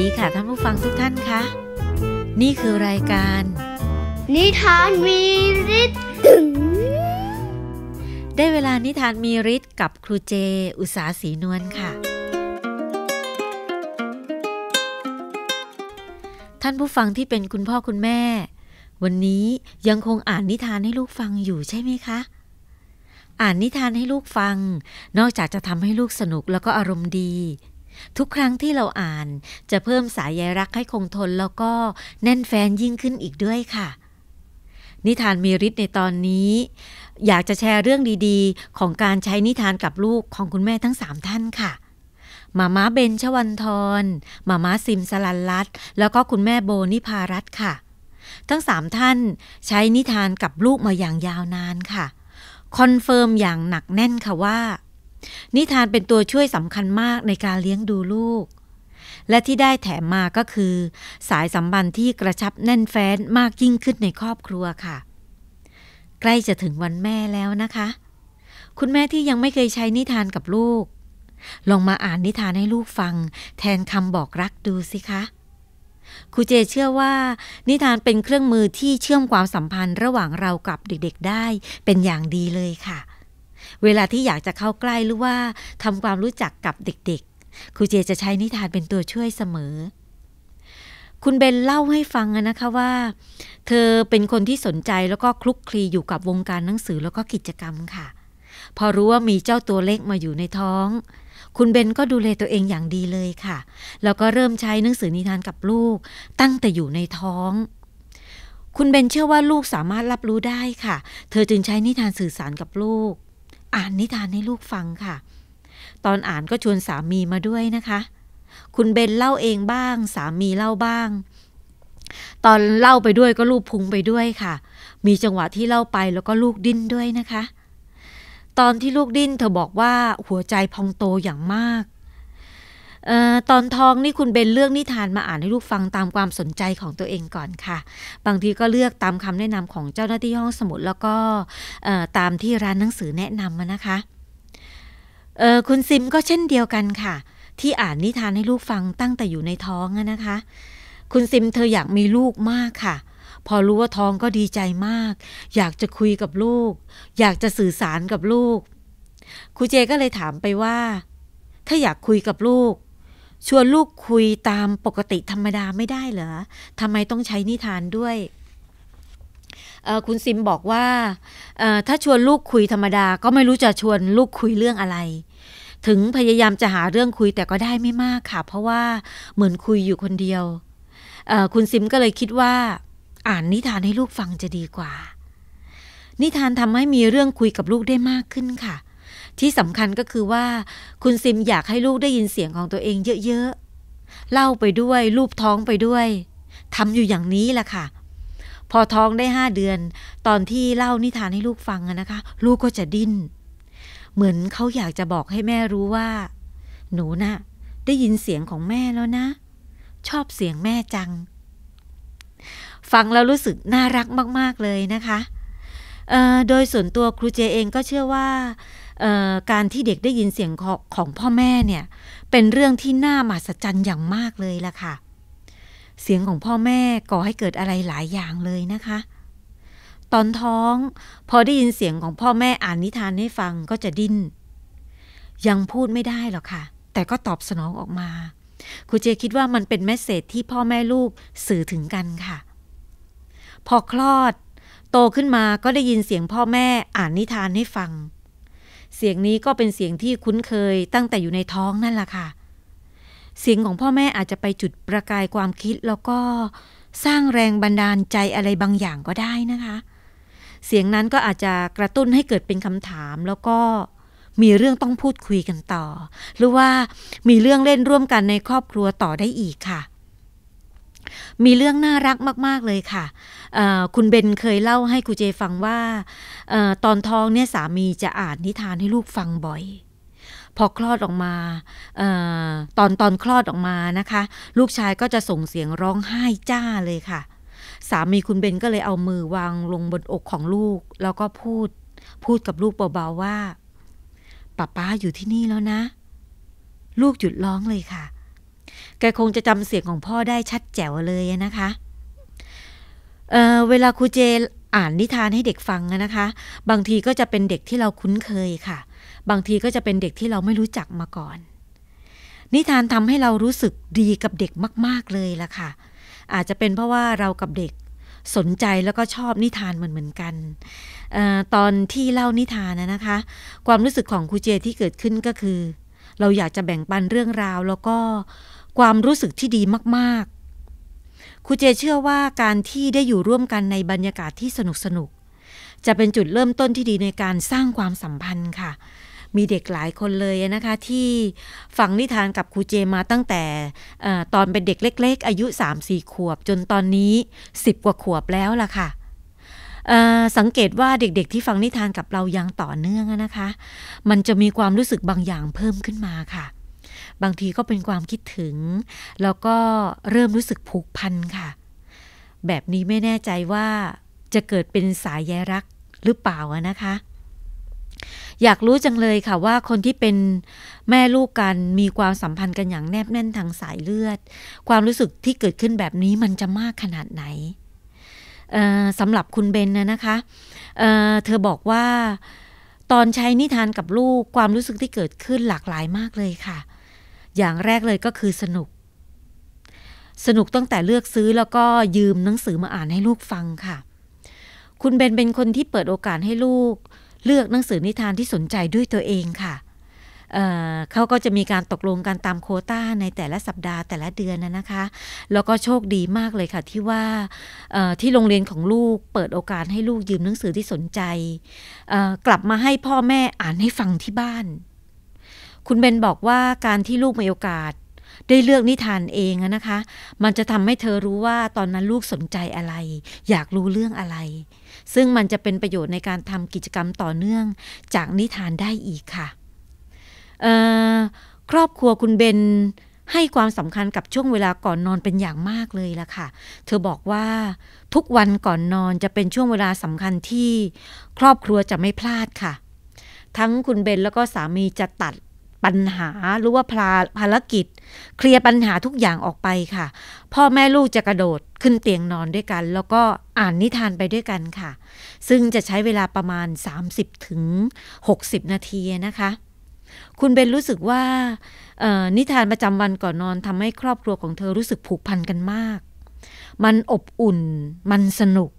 ดีค่ะท่านผู้ฟังทุกท่านคะ นี่คือรายการ นิทานมีฤทธิ์ได้เวลานิทานมีฤทธิ์กับครูเจ อุสาสีนวลค่ะ ท่านผู้ฟังที่เป็นคุณพ่อคุณแม่ วันนี้ยังคงอ่านนิทานให้ลูกฟังอยู่ใช่ไหมคะอ่านนิทานให้ลูกฟัง นอกจากจะทำให้ลูกสนุกแล้วก็อารมณ์ดีทุกครั้งที่เราอ่านจะเพิ่มสายใยรักให้คงทนแล้วก็แน่นแฟนยิ่งขึ้นอีกด้วยค่ะ นิทานมีฤทธิ์ในตอนนี้ อยากจะแชร์เรื่องดีๆของการใช้นิทานกับลูกของคุณแม่ทั้งสามท่านค่ะ มาม้าเบนชวันทรมาม้าซิมสลันลัตแล้วก็คุณแม่โบนิพารัตค่ะ ทั้งสามท่าน ใช้นิทานกับลูกมาอย่างยาวนานค่ะ คอนเฟิร์มอย่างหนักแน่นค่ะว่านิทานเป็นตัวช่วยสำคัญมากในการเลี้ยงดูลูก และที่ได้แถมมาก็คือ สายสัมพันธ์ที่กระชับแน่นแฟ้นมากยิ่งขึ้นในครอบครัวค่ะ ใกล้จะถึงวันแม่แล้วนะคะ คุณแม่ที่ยังไม่เคยใช้นิทานกับลูก ลอง มาอ่านนิทาน ให้ ลูกฟัง แทนคำบอกรักดูสิคะครูเจเชื่อว่า นิทานเป็นเครื่องมือที่เชื่อมความสัมพันธ์ระหว่างเรากับเด็กๆ ได้เป็นอย่างดีเลยค่ะเวลาที่อยากจะเข้าใกล้หรือว่าทำความรู้จักกับเด็ก ๆครูเจจะใช้นิทานเป็นตัวช่วยเสมอ คุณเบนเล่าให้ฟังนะคะว่า เธอเป็นคนที่สนใจแล้วก็คลุกคลีอยู่กับวงการหนังสือแล้วก็กิจกรรมค่ะ พอรู้ว่ามีเจ้าตัวเล็กมาอยู่ในท้อง คุณเบนก็ดูแลตัวเองอย่างดีเลยค่ะ แล้วก็เริ่มใช้หนังสือนิทานกับลูก ตั้งแต่อยู่ในท้อง คุณเบนเชื่อว่าลูกสามารถรับรู้ได้ค่ะ เธอจึงใช้นิทานสื่อสารกับลูกอ่าน นิทาน ให้ ลูกฟังค่ะ ตอนอ่านก็ชวนสามีมาด้วยนะคะ คุณเบนเล่าเองบ้าง สามีเล่าบ้าง ตอนเล่าไปด้วยก็ลูกพุงไปด้วยค่ะ มีจังหวะที่เล่าไปแล้วก็ลูกดิ้นด้วยนะคะ ตอนที่ลูกดิ้น เธอ บอกว่า หัวใจพองโตอย่างมากตอนท้องนี่คุณเบนเลือกนิทานมาอ่านให้ลูกฟังตามความสนใจของตัวเองก่อนค่ะ บางทีก็เลือกตามคำแนะนำของเจ้าหน้าที่ห้องสมุดแล้วก็ตามที่ร้านหนังสือแนะนำมานะคะคุณซิมก็เช่นเดียวกันค่ะ ที่อ่านนิทานให้ลูกฟังตั้งแต่อยู่ในท้องนะคะ คุณซิมเธออยากมีลูกมากค่ะ พอรู้ว่าท้องก็ดีใจมาก อยากจะคุยกับลูก อยากจะสื่อสารกับลูกครูเจก็เลยถามไปว่าถ้าอยากคุยกับลูกชวนลูกคุยตามปกติธรรมดาไม่ได้เหรอทำไมต้องใช้นิทานด้วยคุณซิมบอกว่าถ้าชวนลูกคุยธรรมดาก็ไม่รู้จะชวนลูกคุยเรื่องอะไร ถึงพยายามจะหาเรื่องคุยแต่ก็ได้ไม่มากค่ะ เพราะว่าเหมือนคุยอยู่คนเดียวคุณซิมก็เลยคิดว่าอ่านนิทานให้ลูกฟังจะดีกว่า นิทานทำให้มีเรื่องคุยกับลูกได้มากขึ้นค่ะที่สำคัญก็คือว่า คุณซิมอยากให้ลูกได้ยินเสียงของตัวเองเยอะๆ เล่าไปด้วยรูปท้องไปด้วยทำอยู่อย่างนี้แหละค่ะ พอท้องได้ห้าเดือน ตอนที่เล่านิทานให้ลูกฟังนะคะ ลูกก็จะดิ้นเหมือนเขาอยากจะบอกให้แม่รู้ว่า หนูนะ่ะ ได้ยินเสียงของแม่แล้วนะ ชอบเสียงแม่จัง ฟังแล้วรู้สึกน่ารักมากๆเลยนะคะโดยส่วนตัวครูเจเองก็เชื่อว่าการที่เด็กได้ยินเสียงของพ่อแม่เนี่ยเป็นเรื่องที่น่ามหัศจรรย์อย่างมากเลยล่ะค่ะ เสียงของพ่อแม่ก่อให้เกิดอะไรหลายอย่างเลยนะคะ ตอนท้องพอได้ยินเสียงของพ่อแม่อ่านนิทานให้ฟังก็จะดิ้นยังพูดไม่ได้หรอกค่ะ แต่ก็ตอบสนองออกมาครูเจคิดว่ามันเป็นแมสเซจที่พ่อแม่ลูกสื่อถึงกันค่ะ พอคลอด โตขึ้นมาก็ได้ยินเสียงพ่อแม่อ่านนิทานให้ฟังเสียงนี้ก็เป็นเสียงที่คุ้นเคยตั้งแต่อยู่ในท้องนั่นแหละค่ะ เสียงของพ่อแม่อาจจะไปจุดประกายความคิด แล้วก็สร้างแรงบันดาลใจอะไรบางอย่างก็ได้นะคะ เสียงนั้นก็อาจจะกระตุ้นให้เกิดเป็นคำถาม แล้วก็มีเรื่องต้องพูดคุยกันต่อ หรือว่ามีเรื่องเล่นร่วมกันในครอบครัวต่อได้อีกค่ะมีเรื่องน่ารักมาก ๆเลยค่ะ คุณเบนเคยเล่าให้ครูเจฟังว่าอตอนท้องเนี่ยสามีจะอ่านนิทานให้ลูกฟังบ่อย พอคลอดออกมาอตอนตอนคลอดออกมานะคะ ลูกชายก็จะส่งเสียงร้องไห้จ้าเลยค่ะ สามีคุณเบนก็เลยเอามือวางลงบนอกของลูก แล้วก็พูดพูดกับลูกเบาๆว่าป้าป้าอยู่ที่นี่แล้วนะ ลูกหยุดร้องเลยค่ะแกคงจะจำเสียงของพ่อได้ชัดแจ๋วเลยนะคะเเวลาครูเจอ่านนิทานให้เด็กฟังนะคะ บางทีก็จะเป็นเด็กที่เราคุ้นเคยค่ะ บางทีก็จะเป็นเด็กที่เราไม่รู้จักมาก่อน นิทานทำให้เรารู้สึกดีกับเด็กมากๆเลยล่ะค่ะ อาจจะเป็นเพราะว่าเรากับเด็กสนใจแล้วก็ชอบนิทานเหมือนเหมือนกันอตอนที่เล่านิทานนะคะ ความรู้สึกของครูเจที่เกิดขึ้นก็คือ เราอยากจะแบ่งปันเรื่องราวแล้วก็ความรู้สึกที่ดีมากๆ ครูเจเชื่อว่าการที่ได้อยู่ร่วมกันในบรรยากาศที่สนุกสนุก จะเป็นจุดเริ่มต้นที่ดีในการสร้างความสัมพันธ์ค่ะ มีเด็กหลายคนเลยนะคะ ที่ฟังนิทานกับครูเจมาตั้งแต่ตอนเป็นเด็กเล็ก ๆ อายุ3-4ขวบ จนตอนนี้10กว่าขวบแล้วล่ะค่ะสังเกตว่าเด็กๆ ที่ฟังนิทานกับเรายังต่อเนื่องนะคะ มันจะมีความรู้สึกบางอย่างเพิ่มขึ้นมาค่ะบางทีก็เป็นความคิดถึงแล้วก็เริ่มรู้สึกผูกพันค่ะ แบบนี้ไม่แน่ใจว่าจะเกิดเป็นสายแยรักหรือเปล่านะคะ อยากรู้จังเลยค่ะว่าคนที่เป็นแม่ลูกกันมีความสัมพันธ์กันอย่างแนบแน่นทางสายเลือด ความรู้สึกที่เกิดขึ้นแบบนี้มันจะมากขนาดไหนสำหรับคุณเบนนะนะคะเเธอบอกว่าตอนใช้นิทานกับลูกความรู้สึกที่เกิดขึ้นหลากหลายมากเลยค่ะอย่างแรกเลยก็คือสนุก สนุกตั้งแต่เลือกซื้อแล้วก็ยืมหนังสือมาอ่านให้ลูกฟังค่ะ คุณเบนเป็นคนที่เปิดโอกาสให้ลูก เลือกหนังสือนิทานที่สนใจด้วยตัวเองค่ะเเขาก็จะมีการตกลงกันตามโคต้าในแต่ละสัปดาห์แต่ละเดือนนะนะคะ แล้วก็โชคดีมากเลยค่ะ ที่ว่าที่โรงเรียนของลูกเปิดโอกาสให้ลูกยืมหนังสือที่สนใจกลับมาให้พ่อแม่อ่านให้ฟังที่บ้านคุณเบนบอกว่าการที่ลูกมีโอกาส ได้เลือกนิทานเองนะคะ มันจะทำให้เธอรู้ว่าตอนนั้นลูกสนใจอะไร อยากรู้เรื่องอะไร ซึ่งมันจะเป็นประโยชน์ในการทำกิจกรรมต่อเนื่องจากนิทานได้อีกค่ะครอบครัวคุณเบนให้ความสำคัญกับช่วงเวลาก่อนนอนเป็นอย่างมากเลยล่ะค่ะเธอบอกว่าทุกวันก่อนนอนจะเป็นช่วงเวลาสำคัญที่ครอบครัวจะไม่พลาดค่ะ ทั้งคุณเบนแล้วก็สามีจะตัดปัญหาหรือว่าพาภารกิจเคลียร์ปัญหาทุกอย่างออกไปค่ะ พ่อแม่ลูกจะกระโดดขึ้นเตียงนอนด้วยกัน แล้วก็อ่านนิทานไปด้วยกันค่ะ ซึ่งจะใช้เวลาประมาณ 30 ถึง 60 นาทีนะคะ คุณเบนรู้สึกว่านิทานประจำวันก่อนนอนทำให้ครอบครัวของเธอรู้สึกผูกพันกันมาก มันอบอุ่น มันสนุก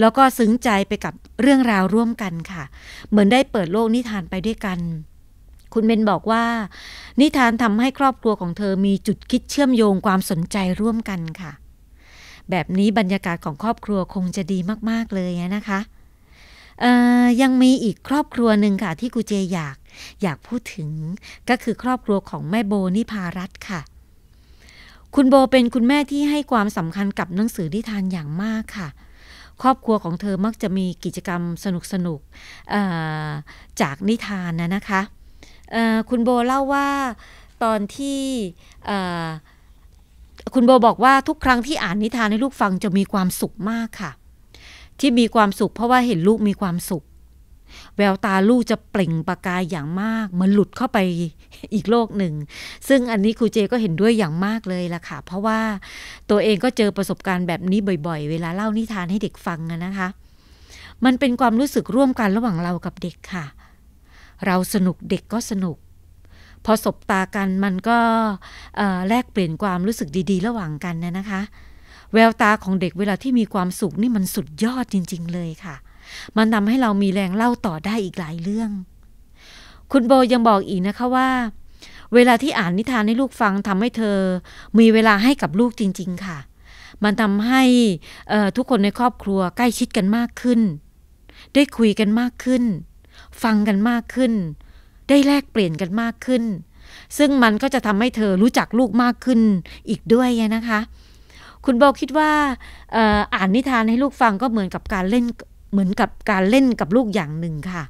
แล้วก็ซึ้งใจไปกับเรื่องราวร่วมกันค่ะ เหมือนได้เปิดโลกนิทานไปด้วยกันคุณเบนบอกว่า นิทานทำให้ครอบครัวของเธอมีจุดคิดเชื่อมโยงความสนใจร่วมกันค่ะ แบบนี้บรรยากาศของครอบครัวคงจะดีมากๆเลยนะคะยังมีอีกครอบครัวหนึ่งค่ะ ที่กูเจอยากอยากพูดถึงก็คือครอบครัวของแม่โบนิพารัตค่ะ คุณโบเป็นคุณแม่ที่ให้ความสำคัญกับหนังสือนิทานอย่างมากค่ะ ครอบครัวของเธอมักจะมีกิจกรรมสนุกสนุกจากนิทานนะนะคะคุณโบเล่าว่าตอนที่คุณโบบอกว่าทุกครั้งที่อ่านนิทานให้ลูกฟังจะมีความสุขมากค่ะ ที่มีความสุข เพราะว่าเห็นลูกมีความสุข แววตาลูกจะเปล่งประกายอย่างมากมันหลุดเข้าไปอีกโลกหนึ่ง ซึ่งอันนี้ครูเจก็เห็นด้วยอย่างมากเลยล่ะค่ะเพราะว่าตัวเองก็เจอประสบการณ์แบบนี้บ่อยๆ เวลาเล่านิทานให้เด็กฟังนะคะ มันเป็นความรู้สึกร่วมกันระหว่างเรากับเด็กค่ะเราสนุกเด็กก็สนุก พอสบตากันมันก็แลกเปลี่ยนความรู้สึกดีๆระหว่างกันนะนะคะ แววตาของเด็กเวลาที่มีความสุขนี่มันสุดยอดจริงๆ เลยค่ะ มันทำให้เรามีแรงเล่าต่อได้อีกหลายเรื่อง คุณโบยังบอกอีกนะคะว่า เวลาที่อ่านนิทานให้ลูกฟังทำให้เธอ มีเวลาให้กับลูกจริงๆค่ะ มันทำให้ทุกคนในครอบครัวใกล้ชิดกันมากขึ้น ได้คุยกันมากขึ้นฟังกันมากขึ้น ได้แลกเปลี่ยนกันมากขึ้น ซึ่งมันก็จะทำให้เธอรู้จักลูกมากขึ้นอีกด้วยนะคะ คุณโบคิดว่าอ่านนิทานให้ลูกฟังก็เหมือนกับการเล่นเหมือนกับการเล่นกับลูกอย่างหนึ่งค่ะ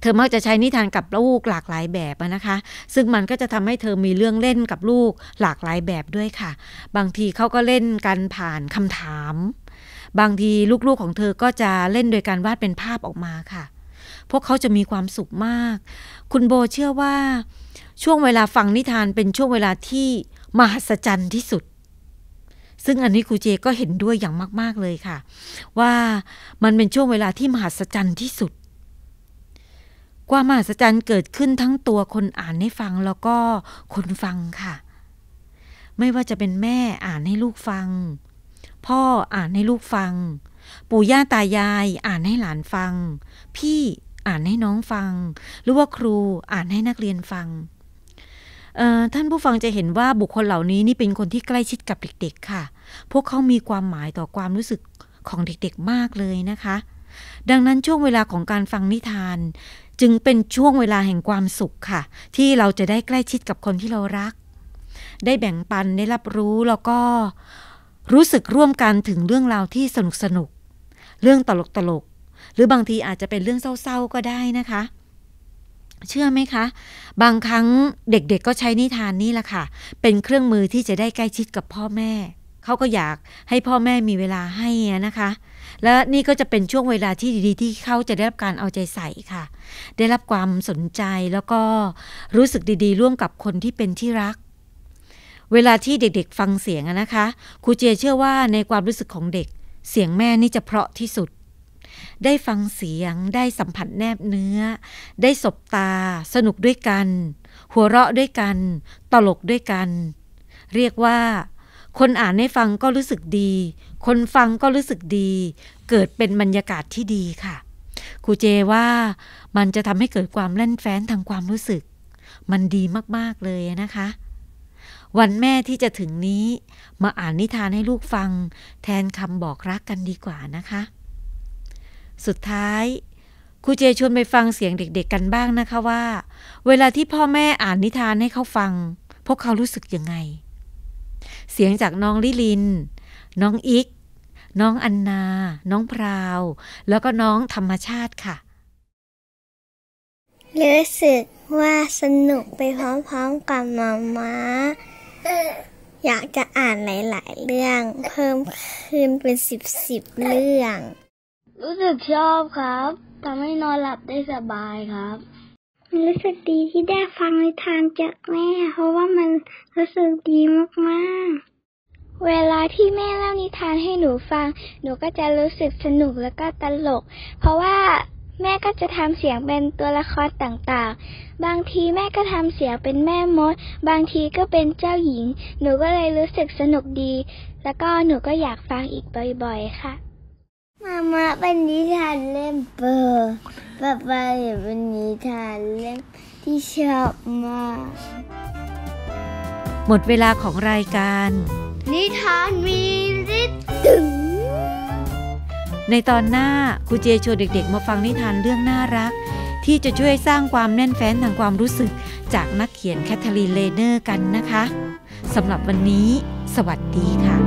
เธอมักจะใช้นิทานกับลูกหลากหลายแบบนะคะ ซึ่งมันก็จะทำให้เธอมีเรื่องเล่นกับลูกหลากหลายแบบด้วยค่ะ บางทีเขาก็เล่นกันผ่านคำถาม บางทีลูกๆของเธอ ก็จะเล่นโดยการวาดเป็นภาพออกมาค่ะพวกเขาจะมีความสุขมาก คุณโบเชื่อว่า ช่วงเวลาฟังนิทานเป็นช่วงเวลาที่มหัศจรรย์ที่สุด ซึ่งอันนี้ครูเจก็เห็นด้วยอย่างมาก ๆ เลยค่ะ ว่ามันเป็นช่วงเวลาที่มหัศจรรย์ที่สุดความมหัศจรรย์เกิดขึ้นทั้งตัวคนอ่านให้ฟังแล้วก็คนฟังค่ะ ไม่ว่าจะเป็นแม่อ่านให้ลูกฟัง พ่ออ่านให้ลูกฟัง ปู่ย่าตายายอ่านให้หลานฟัง พี่อ่านให้น้องฟังหรือว่าครูอ่านให้นักเรียนฟังท่านผู้ฟังจะเห็นว่าบุคคลเหล่านี้นี่เป็นคนที่ใกล้ชิดกับเด็กๆค่ะ พวกเขามีความหมายต่อความรู้สึกของเด็ก ๆมากเลยนะคะ ดังนั้นช่วงเวลาของการฟังนิทานจึงเป็นช่วงเวลาแห่งความสุขค่ะ ที่เราจะได้ใกล้ชิดกับคนที่เรารัก ได้แบ่งปันได้รับรู้แล้วก็รู้สึกร่วมกันถึงเรื่องราวที่สนุกสนุกเรื่องตลกตลกหรือบางทีอาจจะเป็นเรื่องเศร้าๆ ก็ได้นะคะ เชื่อไหมคะ บางครั้งเด็กๆก็ใช้นิทานนี่แหละค่ะ เป็นเครื่องมือที่จะได้ใกล้ชิดกับพ่อแม่เขาก็อยากให้พ่อแม่มีเวลาให้นะคะ และนี่ก็จะเป็นช่วงเวลาที่ดีๆที่เขาจะได้รับการเอาใจใส่ค่ะ ได้รับความสนใจแล้วก็รู้สึกดีๆ ร่วมกับคนที่เป็นที่รัก เวลาที่เด็กๆฟังเสียงนะคะครูเจเชื่อว่าในความรู้สึกของเด็ก เสียงแม่นี่จะเพราะที่สุดได้ฟังเสียงได้สัมผัสแนบเนื้อ ได้สบตา สนุกด้วยกัน หัวเราะด้วยกัน ตลกด้วยกัน เรียกว่าคนอ่านให้ฟังก็รู้สึกดี คนฟังก็รู้สึกดี เกิดเป็นบรรยากาศที่ดีค่ะครูเจว่ามันจะทำให้เกิดความเล่นแฟนทางความรู้สึก มันดีมากๆเลยนะคะ วันแม่ที่จะถึงนี้ มาอ่านนิทานให้ลูกฟัง แทนคำบอกรักกันดีกว่านะคะสุดท้ายครูเจชวนไปฟังเสียงเด็กๆกันบ้างนะคะว่า เวลาที่พ่อแม่อ่านนิทานให้เขาฟัง พวกเขารู้สึกยังไง เสียงจากน้องลิลิน น้องอิกน้องอันนา น้องพราว แล้วก็น้องธรรมชาติค่ะรู้สึกว่าสนุกไปพร้อมๆกับมามา้าอยากจะอ่านหลายๆเรื่อง เพิ่มขึ้นเป็นสิบๆเรื่องรู้สึกชอบครับทำให้นอนหลับได้สบายครับ รู้สึกดีที่ได้ฟังนิทานจากแม่ เพราะว่ามันรู้สึกดีมาก ๆ เวลาที่แม่เล่านิทานให้หนูฟัง หนูก็จะรู้สึกสนุกแล้วก็ตลก เพราะว่าแม่ก็จะทำเสียงเป็นตัวละครต่าง ๆ บางทีแม่ก็ทำเสียงเป็นแม่มด บางทีก็เป็นเจ้าหญิง หนูก็เลยรู้สึกสนุกดี แล้วก็หนูก็อยากฟังอีกบ่อย ๆ ค่ะมามาเป็นนิทานเล่มเปิดป๊าป๊าเป็นนิทานเล่มที่ชอบมาก หมดเวลาของรายการนิทานมีฤทธิ์ถึงในตอนหน้าครูเจชวนเด็กๆ มาฟังนิทานเรื่องน่ารัก ที่จะช่วยสร้างความแน่นแฟ้นทางความรู้สึกจากนักเขียนแคทเธอรีนเลเนอร์กันนะคะสำหรับวันนี้ สวัสดีค่ะ